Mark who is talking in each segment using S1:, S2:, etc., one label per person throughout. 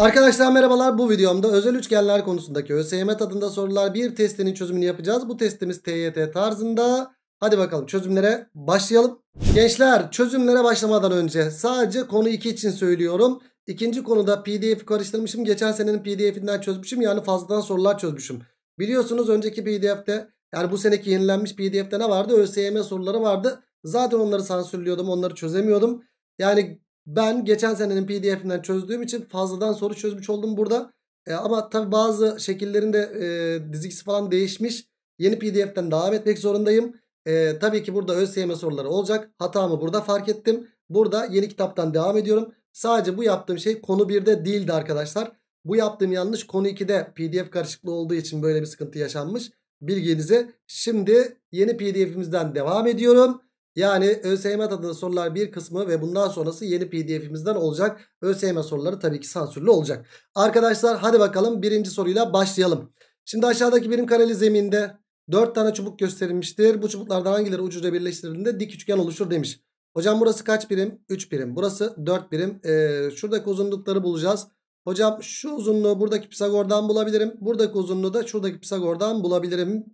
S1: Arkadaşlar merhabalar bu videomda özel üçgenler konusundaki ÖSYM tadında sorular bir testinin çözümünü yapacağız. Bu testimiz TYT tarzında. Hadi bakalım çözümlere başlayalım. Gençler çözümlere başlamadan önce sadece konu 2 için söylüyorum. İkinci konuda PDF karıştırmışım. Geçen senenin pdf'inden çözmüşüm yani fazladan sorular çözmüşüm. Biliyorsunuz önceki PDF'de yani bu seneki yenilenmiş PDF'de ne vardı? ÖSYM soruları vardı. Zaten onları sansürlüyordum onları çözemiyordum. Yani ben geçen senenin pdf'inden çözdüğüm için fazladan soru çözmüş oldum burada. E, ama tabi bazı şekillerinde e, dizikisi falan değişmiş. Yeni pdf'den devam etmek zorundayım. E, tabii ki burada ÖSYM soruları olacak. Hatamı burada fark ettim. Burada yeni kitaptan devam ediyorum. Sadece bu yaptığım şey konu 1'de değildi arkadaşlar. Bu yaptığım yanlış konu 2'de pdf karışıklığı olduğu için böyle bir sıkıntı yaşanmış. Bilginize şimdi yeni pdf'imizden devam ediyorum. Yani ÖSYM tadında sorular bir kısmı ve bundan sonrası yeni pdf'imizden olacak. ÖSYM soruları tabii ki sansürlü olacak. Arkadaşlar hadi bakalım birinci soruyla başlayalım. Şimdi aşağıdaki birim kareli zeminde 4 tane çubuk gösterilmiştir. Bu çubuklardan hangileri ucuyla birleştirildiğinde dik üçgen oluşur demiş. Hocam burası kaç birim? 3 birim. Burası 4 birim. Ee, şuradaki uzunlukları bulacağız. Hocam şu uzunluğu buradaki Pisagor'dan bulabilirim. Buradaki uzunluğu da şuradaki Pisagor'dan bulabilirim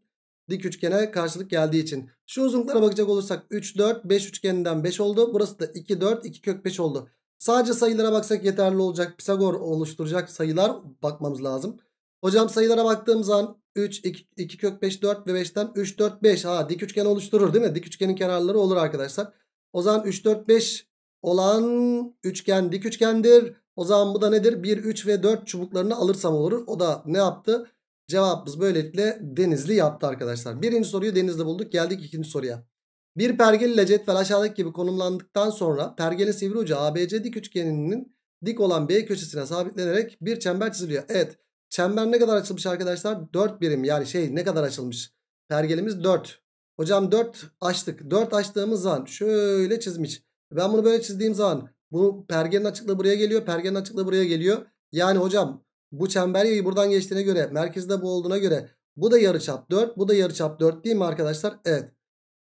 S1: dik üçgene karşılık geldiği için. Şu uzunluklara bakacak olursak 3, 4, 5 üçgeninden 5 oldu. Burası da 2, 4, 2 kök 5 oldu. Sadece sayılara baksak yeterli olacak. Pisagor oluşturacak sayılar bakmamız lazım. Hocam sayılara baktığımız an 3, 2, 2 kök 5, 4 ve 5'ten 3, 4, 5. Ha dik üçgen oluşturur değil mi? Dik üçgenin kenarları olur arkadaşlar. O zaman 3, 4, 5 olan üçgen dik üçgendir. O zaman bu da nedir? 1, 3 ve 4 çubuklarını alırsam olur. O da ne yaptı? Cevabımız böylelikle Denizli yaptı arkadaşlar. Birinci soruyu Denizli bulduk. Geldik ikinci soruya. Bir pergel ile cetvel aşağıdaki gibi konumlandıktan sonra pergelin sivri ucu ABC dik üçgeninin dik olan B köşesine sabitlenerek bir çember çiziliyor. Evet çember ne kadar açılmış arkadaşlar? 4 birim yani şey ne kadar açılmış? Pergelimiz 4. Hocam 4 açtık. 4 açtığımız zaman şöyle çizmiş. Ben bunu böyle çizdiğim zaman bu pergenin açıklığı buraya geliyor. Pergenin açıklığı buraya geliyor. Yani hocam bu çember yayı buradan geçtiğine göre merkezde bu olduğuna göre bu da yarıçap 4 bu da yarıçap 4 değil mi arkadaşlar? Evet.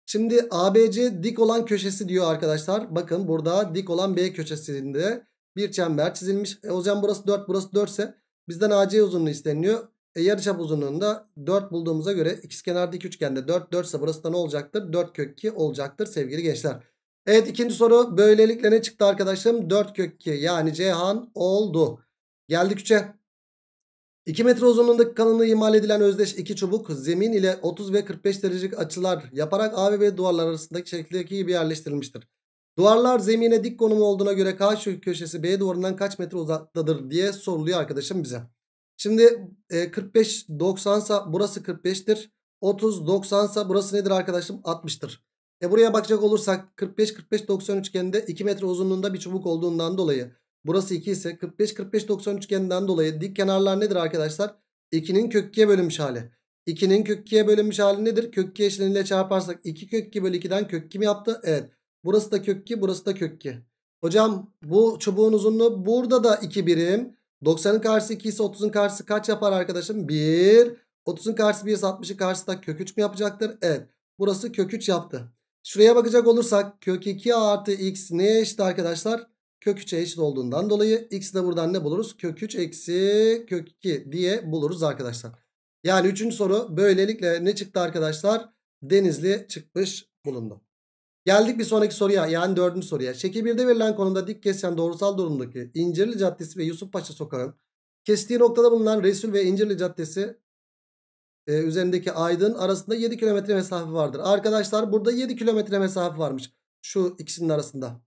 S1: Şimdi ABC dik olan köşesi diyor arkadaşlar. Bakın burada dik olan B köşesinde bir çember çizilmiş. E, hocam burası 4 burası 4 ise bizden AC uzunluğu isteniyor. E, yarıçap uzunluğunda 4 bulduğumuza göre ikizkenar dik üçgende 4 4 ise burası da ne olacaktır? 4 kök 2 olacaktır sevgili gençler. Evet ikinci soru böylelikle ne çıktı arkadaşım? 4 kök 2 yani Cihan oldu. Geldik 3'e. 2 metre uzunluğundaki kalınlığı imal edilen özdeş iki çubuk zemin ile 30 ve 45 derecelik açılar yaparak A ve B duvarlar arasındaki şekildeki gibi yerleştirilmiştir. Duvarlar zemine dik konumu olduğuna göre K köşesi B duvarından kaç metre uzaktadır diye soruluyor arkadaşım bize. Şimdi e, 45 90 sa burası 45'tir. 30 90 sa burası nedir arkadaşım? 60'tır. E buraya bakacak olursak 45 45 90 üçgeninde 2 metre uzunluğunda bir çubuk olduğundan dolayı Burası 2 ise 45 45 90 üçgeninden dolayı dik kenarlar nedir arkadaşlar? 2'nin kök 2'ye bölünmüş hali. 2'nin kök 2'ye bölünmüş hali nedir? Kök 2 eşleniyle çarparsak 2 kök 2 bölü 2'den kök 2 mi yaptı? Evet. Burası da kök 2 burası da kök 2. Hocam bu çubuğun uzunluğu burada da 2 birim. 90'ın karşısı 2 ise 30'un karşısı kaç yapar arkadaşım? 1. 30'un karşısı 1 ise 60'ın karşısı da kök 3 mü yapacaktır? Evet. Burası kök 3 yaptı. Şuraya bakacak olursak kök 2 artı x neye eşit arkadaşlar? kök 3'e eşit olduğundan dolayı x de buradan ne buluruz? Kök 3 eksi kök 2 diye buluruz arkadaşlar. Yani 3. soru böylelikle ne çıktı arkadaşlar? Denizli çıkmış bulundu. Geldik bir sonraki soruya yani dördüncü soruya. Şekil 1'de verilen konumda dik kesen doğrusal durumdaki İncirli Caddesi ve Yusufpaşa Sokağı'nın kestiği noktada bulunan Resul ve İncirli Caddesi e, üzerindeki aydın arasında 7 kilometre mesafe vardır. Arkadaşlar burada 7 kilometre mesafe varmış şu ikisinin arasında.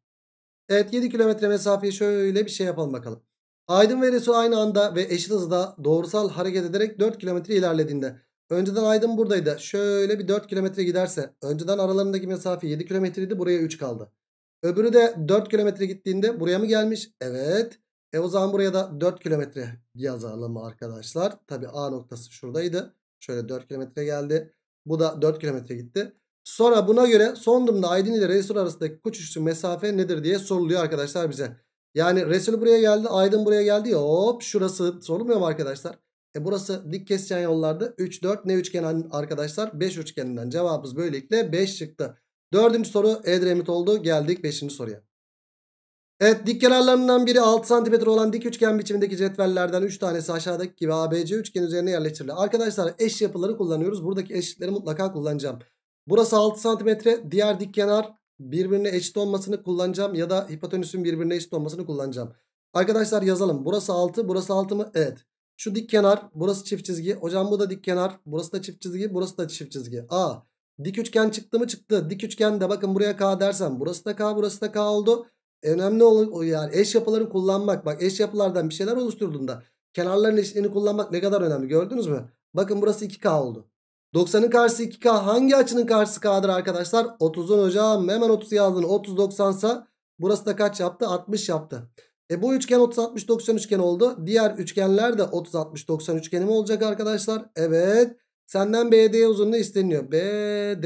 S1: Evet 7 kilometre mesafeyi şöyle bir şey yapalım bakalım. Aydın ve Resul aynı anda ve eşit hızda doğrusal hareket ederek 4 kilometre ilerlediğinde. Önceden Aydın buradaydı. Şöyle bir 4 kilometre giderse. Önceden aralarındaki mesafe 7 kilometreydi. Buraya 3 kaldı. Öbürü de 4 kilometre gittiğinde buraya mı gelmiş? Evet. E o zaman buraya da 4 kilometre yazalım arkadaşlar. Tabi A noktası şuradaydı. Şöyle 4 kilometre geldi. Bu da 4 kilometre gitti. Sonra buna göre son durumda Aydın ile Resul arasındaki koşuşu mesafe nedir diye soruluyor arkadaşlar bize. Yani Resul buraya geldi Aydın buraya geldi ya hop şurası sorulmuyor mu arkadaşlar? E burası dik kesişen yollarda 3 4 ne üçgen arkadaşlar 5 üçgeninden cevabımız böylelikle 5 çıktı. Dördüncü soru Edremit oldu geldik 5. soruya. Evet dik kenarlarından biri 6 cm olan dik üçgen biçimindeki cetvellerden 3 tanesi aşağıdaki gibi ABC üçgen üzerine yerleştirilir. Arkadaşlar eş yapıları kullanıyoruz. Buradaki eşitleri mutlaka kullanacağım. Burası 6 santimetre. Diğer dik kenar birbirine eşit olmasını kullanacağım. Ya da hipotenüsün birbirine eşit olmasını kullanacağım. Arkadaşlar yazalım. Burası 6. Burası 6 mı? Evet. Şu dik kenar. Burası çift çizgi. Hocam bu da dik kenar. Burası da çift çizgi. Burası da çift çizgi. A. Dik üçgen çıktı mı çıktı. Dik üçgen de, bakın buraya K dersem. Burası da K. Burası da K oldu. Önemli olan o yani eş yapıları kullanmak. Bak eş yapılardan bir şeyler oluşturduğunda kenarların eşliğini kullanmak ne kadar önemli gördünüz mü? Bakın burası 2K oldu. 90'ın karşısı 2K hangi açının karşısı K'dır arkadaşlar? 30'un hocam hemen 30 yazdın. 30 90 sa burası da kaç yaptı? 60 yaptı. E bu üçgen 30 60 90 üçgen oldu. Diğer üçgenler de 30 60 90 üçgeni mi olacak arkadaşlar? Evet. Senden BD uzunluğu isteniyor. BD.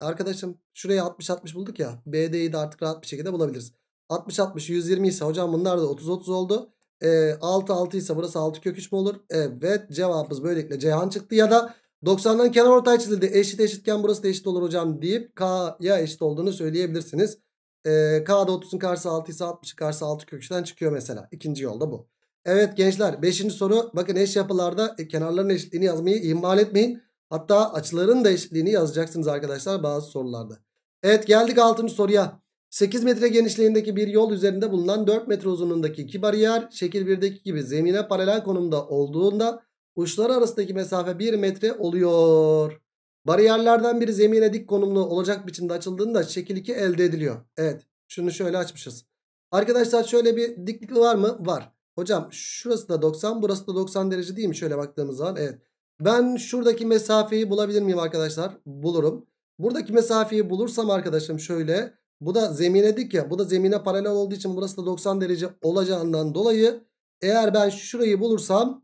S1: Arkadaşım şuraya 60 60 bulduk ya. BD'yi de artık rahat bir şekilde bulabiliriz. 60 60 120 ise hocam bunlar da 30 30 oldu. E, 6 6 ise burası 6 kök 3 mü olur? Evet cevabımız böylelikle Ceyhan çıktı ya da 90'dan kenar ortay çizildi. Eşit eşitken burası da eşit olur hocam deyip K'ya eşit olduğunu söyleyebilirsiniz. Ee, K'da 30'un karşısı 6 ise 60'ın karşısı 6 köküçten çıkıyor mesela. İkinci yolda bu. Evet gençler 5. soru bakın eş yapılarda e, kenarların eşitliğini yazmayı ihmal etmeyin. Hatta açıların da eşitliğini yazacaksınız arkadaşlar bazı sorularda. Evet geldik 6. soruya. 8 metre genişliğindeki bir yol üzerinde bulunan 4 metre uzunluğundaki iki bariyer şekil 1'deki gibi zemine paralel konumda olduğunda Uçları arasındaki mesafe 1 metre oluyor. Bariyerlerden biri zemine dik konumlu olacak biçimde açıldığında şekil 2 elde ediliyor. Evet. Şunu şöyle açmışız. Arkadaşlar şöyle bir diklik var mı? Var. Hocam şurası da 90 burası da 90 derece değil mi? Şöyle baktığımız zaman evet. Ben şuradaki mesafeyi bulabilir miyim arkadaşlar? Bulurum. Buradaki mesafeyi bulursam arkadaşım şöyle. Bu da zemine dik ya. Bu da zemine paralel olduğu için burası da 90 derece olacağından dolayı. Eğer ben şurayı bulursam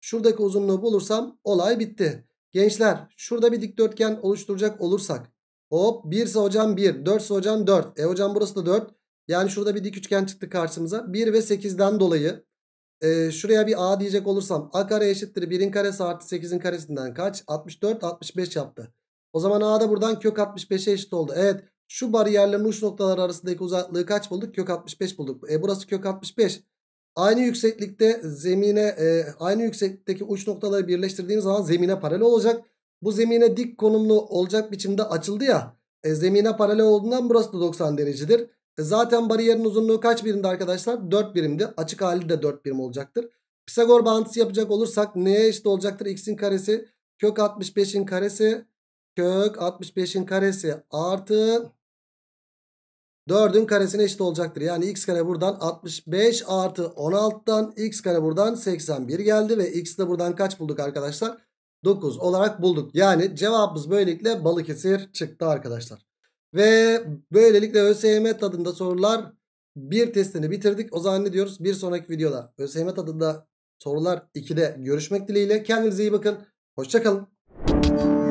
S1: Şuradaki uzunluğu bulursam olay bitti. Gençler şurada bir dikdörtgen oluşturacak olursak. Hop 1 ise hocam 1. 4 ise hocam 4. E hocam burası da 4. Yani şurada bir dik üçgen çıktı karşımıza. 1 ve 8'den dolayı. E, şuraya bir a diyecek olursam. A kare eşittir 1'in karesi artı 8'in karesinden kaç? 64 65 yaptı. O zaman a da buradan kök 65'e eşit oldu. Evet şu bariyerlerin uç noktaları arasındaki uzaklığı kaç bulduk? Kök 65 bulduk. E burası kök 65. Aynı yükseklikte zemine e, aynı yükseklikteki uç noktaları birleştirdiğimiz zaman zemine paralel olacak. Bu zemine dik konumlu olacak biçimde açıldı ya. E, zemine paralel olduğundan burası da 90 derecedir. E, zaten bariyerin uzunluğu kaç birimdi arkadaşlar? 4 birimdi. Açık hali de 4 birim olacaktır. Pisagor bağıntısı yapacak olursak neye eşit olacaktır? X'in karesi kök 65'in karesi kök 65'in karesi artı 4'ün karesine eşit olacaktır. Yani x kare buradan 65 artı 16'dan x kare buradan 81 geldi. Ve x de buradan kaç bulduk arkadaşlar? 9 olarak bulduk. Yani cevabımız böylelikle Balıkesir çıktı arkadaşlar. Ve böylelikle ÖSYM tadında sorular bir testini bitirdik. O zaman ne diyoruz? Bir sonraki videoda ÖSYM tadında sorular 2'de görüşmek dileğiyle. Kendinize iyi bakın. Hoşçakalın.